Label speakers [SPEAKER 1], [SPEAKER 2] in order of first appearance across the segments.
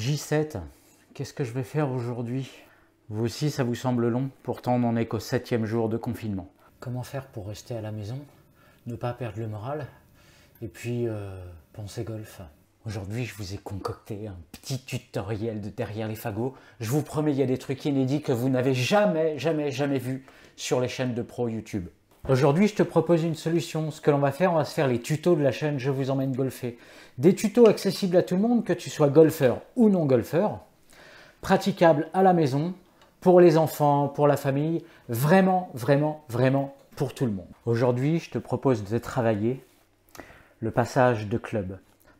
[SPEAKER 1] J7, qu'est-ce que je vais faire aujourd'hui Vous aussi, ça vous semble long Pourtant, on n'en est qu'au septième jour de confinement. Comment faire pour rester à la maison, ne pas perdre le moral, et puis euh, penser golf Aujourd'hui, je vous ai concocté un petit tutoriel de derrière les fagots. Je vous promets, il y a des trucs inédits que vous n'avez jamais, jamais, jamais vus sur les chaînes de pro YouTube. Aujourd'hui, je te propose une solution. Ce que l'on va faire, on va se faire les tutos de la chaîne Je vous emmène golfer. Des tutos accessibles à tout le monde, que tu sois golfeur ou non golfeur, praticables à la maison, pour les enfants, pour la famille, vraiment, vraiment, vraiment pour tout le monde. Aujourd'hui, je te propose de travailler le passage de club.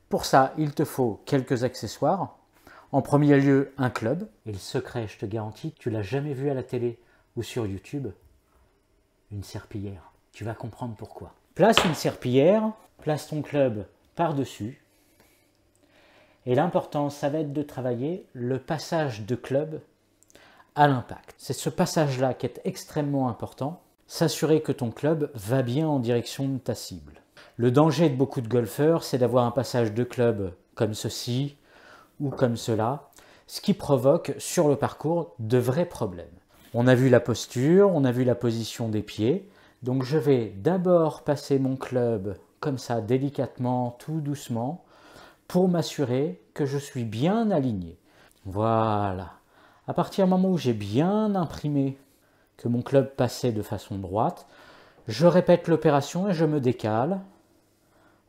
[SPEAKER 1] Pour ça, il te faut quelques accessoires. En premier lieu, un club. Et le secret, je te garantis, tu l'as jamais vu à la télé ou sur YouTube une serpillière. Tu vas comprendre pourquoi. Place une serpillière, place ton club par-dessus. Et l'important, ça va être de travailler le passage de club à l'impact. C'est ce passage-là qui est extrêmement important. S'assurer que ton club va bien en direction de ta cible. Le danger de beaucoup de golfeurs, c'est d'avoir un passage de club comme ceci ou comme cela, ce qui provoque sur le parcours de vrais problèmes. On a vu la posture, on a vu la position des pieds. Donc je vais d'abord passer mon club comme ça, délicatement, tout doucement, pour m'assurer que je suis bien aligné. Voilà. À partir du moment où j'ai bien imprimé que mon club passait de façon droite, je répète l'opération et je me décale.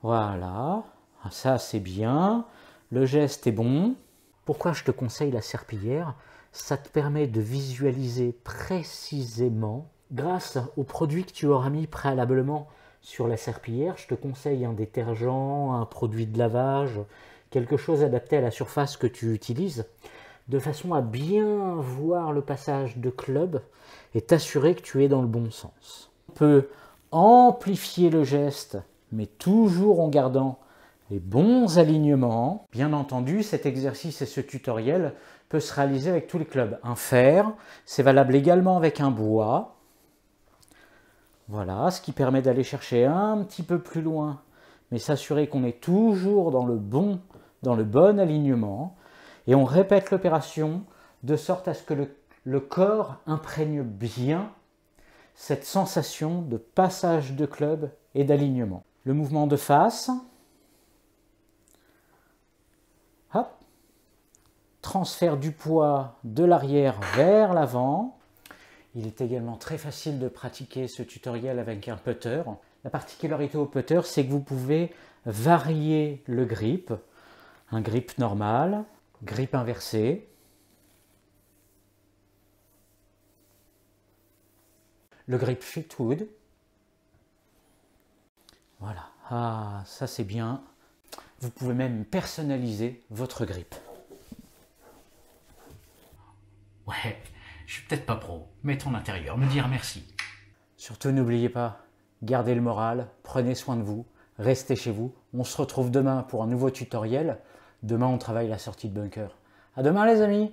[SPEAKER 1] Voilà. Ah, ça, c'est bien. Le geste est bon. Pourquoi je te conseille la serpillière ça te permet de visualiser précisément, grâce aux produits que tu auras mis préalablement sur la serpillière, je te conseille un détergent, un produit de lavage, quelque chose adapté à la surface que tu utilises, de façon à bien voir le passage de club et t'assurer que tu es dans le bon sens. On peut amplifier le geste, mais toujours en gardant les bons alignements. Bien entendu, cet exercice et ce tutoriel peut se réaliser avec tous les clubs. Un fer, c'est valable également avec un bois. Voilà, ce qui permet d'aller chercher un petit peu plus loin, mais s'assurer qu'on est toujours dans le bon, dans le bon alignement. Et on répète l'opération de sorte à ce que le corps imprègne bien cette sensation de passage de club et d'alignement. Le mouvement de face, transfert du poids de l'arrière vers l'avant. Il est également très facile de pratiquer ce tutoriel avec un putter. La particularité au putter, c'est que vous pouvez varier le grip. Un grip normal, grip inversé. Le grip fitwood. Voilà, ah, ça c'est bien. Vous pouvez même personnaliser votre grip. Ouais, je suis peut-être pas pro, mais ton intérieur me dire merci. Surtout n'oubliez pas, gardez le moral, prenez soin de vous, restez chez vous. On se retrouve demain pour un nouveau tutoriel. Demain, on travaille la sortie de bunker. À demain les amis